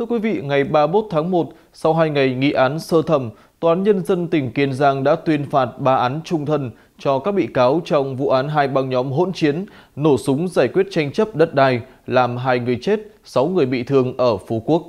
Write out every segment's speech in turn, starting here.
Thưa quý vị, ngày 31 tháng 1, sau 2 ngày nghị án sơ thẩm, Tòa án Nhân dân tỉnh Kiên Giang đã tuyên phạt 3 án trung thân cho các bị cáo trong vụ án hai băng nhóm hỗn chiến, nổ súng giải quyết tranh chấp đất đai, làm hai người chết, 6 người bị thương ở Phú Quốc.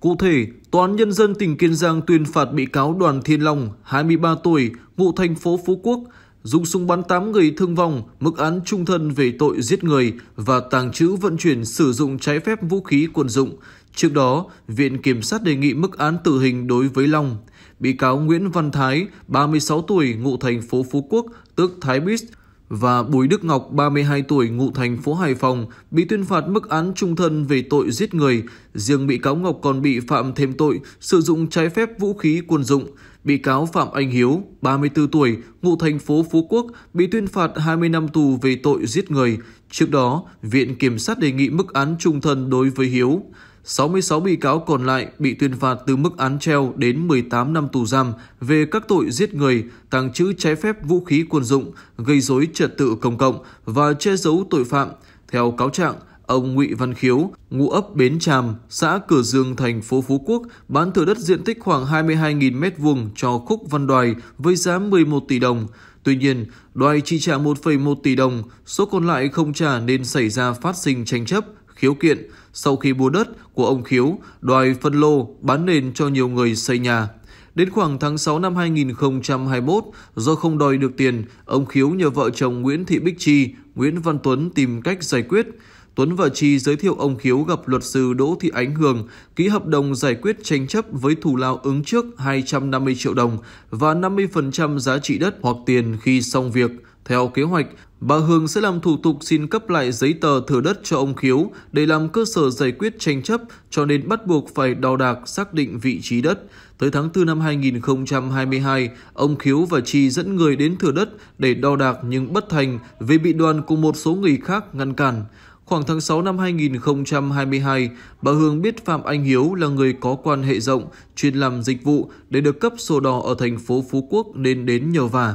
Cụ thể, Tòa án Nhân dân tỉnh Kiên Giang tuyên phạt bị cáo Đoàn Thiên Long, 23 tuổi, ngụ thành phố Phú Quốc, dùng súng bắn 8 người thương vong, mức án trung thân về tội giết người và tàng trữ vận chuyển sử dụng trái phép vũ khí quân dụng, Trước đó, Viện Kiểm sát đề nghị mức án tử hình đối với Long. Bị cáo Nguyễn Văn Thái, 36 tuổi, ngụ thành phố Phú Quốc, tức Thái Bích và Bùi Đức Ngọc, 32 tuổi, ngụ thành phố Hải Phòng, bị tuyên phạt mức án trung thân về tội giết người. Riêng bị cáo Ngọc còn bị phạm thêm tội sử dụng trái phép vũ khí quân dụng. Bị cáo Phạm Anh Hiếu, 34 tuổi, ngụ thành phố Phú Quốc, bị tuyên phạt 20 năm tù về tội giết người. Trước đó, Viện Kiểm sát đề nghị mức án trung thân đối với Hiếu. 66 bị cáo còn lại bị tuyên phạt từ mức án treo đến 18 năm tù giam về các tội giết người, tàng trữ trái phép vũ khí quân dụng, gây dối trật tự công cộng và che giấu tội phạm. Theo cáo trạng, ông Ngụy Văn Khiếu, ngụ ấp Bến Tràm, xã Cửa Dương, thành phố Phú Quốc, bán thửa đất diện tích khoảng 22.000 m2 cho Khúc Văn Đoài với giá 11 tỷ đồng. Tuy nhiên, Đoài chi trả 1,1 tỷ đồng, số còn lại không trả nên xảy ra phát sinh tranh chấp khiếu kiện sau khi mua đất của ông Khiếu đòi phân lô bán nền cho nhiều người xây nhà. Đến khoảng tháng 6 năm 2021, do không đòi được tiền, ông Khiếu nhờ vợ chồng Nguyễn Thị Bích Chi, Nguyễn Văn Tuấn tìm cách giải quyết. Tuấn và Chi giới thiệu ông Khiếu gặp luật sư Đỗ Thị Ánh Hường, ký hợp đồng giải quyết tranh chấp với thù lao ứng trước 250 triệu đồng và 50% giá trị đất hoặc tiền khi xong việc. Theo kế hoạch, bà Hương sẽ làm thủ tục xin cấp lại giấy tờ thừa đất cho ông Khiếu để làm cơ sở giải quyết tranh chấp cho nên bắt buộc phải đo đạc xác định vị trí đất. Tới tháng 4 năm 2022, ông Khiếu và Chi dẫn người đến thừa đất để đo đạc nhưng bất thành vì bị đoàn cùng một số người khác ngăn cản. Khoảng tháng 6 năm 2022, bà Hương biết Phạm Anh Hiếu là người có quan hệ rộng, chuyên làm dịch vụ để được cấp sổ đỏ ở thành phố Phú Quốc nên đến nhờ vả.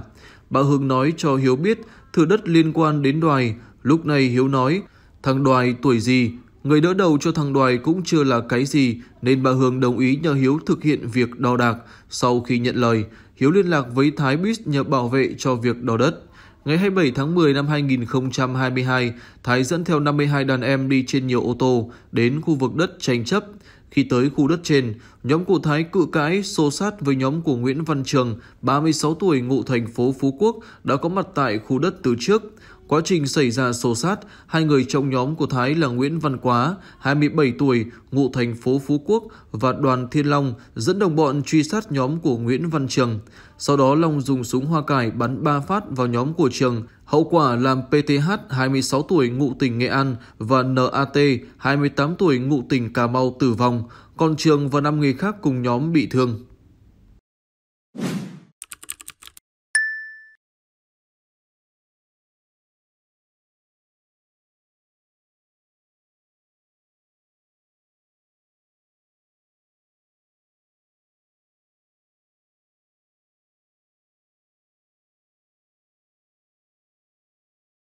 Bà Hương nói cho Hiếu biết thửa đất liên quan đến đoài. Lúc này Hiếu nói, thằng đoài tuổi gì, Người đỡ đầu cho thằng Đoài cũng chưa là cái gì nên bà Hương đồng ý nhờ Hiếu thực hiện việc đo đạc. Sau khi nhận lời, Hiếu liên lạc với Thái Bít nhờ bảo vệ cho việc đo đất. Ngày 27 tháng 10 năm 2022, Thái dẫn theo 52 đàn em đi trên nhiều ô tô đến khu vực đất tranh chấp. Khi tới khu đất trên, nhóm của Thái cự cãi xô sát với nhóm của Nguyễn Văn Trường, 36 tuổi ngụ thành phố Phú Quốc, đã có mặt tại khu đất từ trước. Quá trình xảy ra xô sát, hai người trong nhóm của Thái là Nguyễn Văn Quá, 27 tuổi, ngụ thành phố Phú Quốc và Đoàn Thiên Long dẫn đồng bọn truy sát nhóm của Nguyễn Văn Trường. Sau đó Long dùng súng hoa cải bắn 3 phát vào nhóm của Trường. Hậu quả làm PTH 26 tuổi ngụ tỉnh Nghệ An và NAT 28 tuổi ngụ tỉnh Cà Mau tử vong, còn Trường và 5 người khác cùng nhóm bị thương.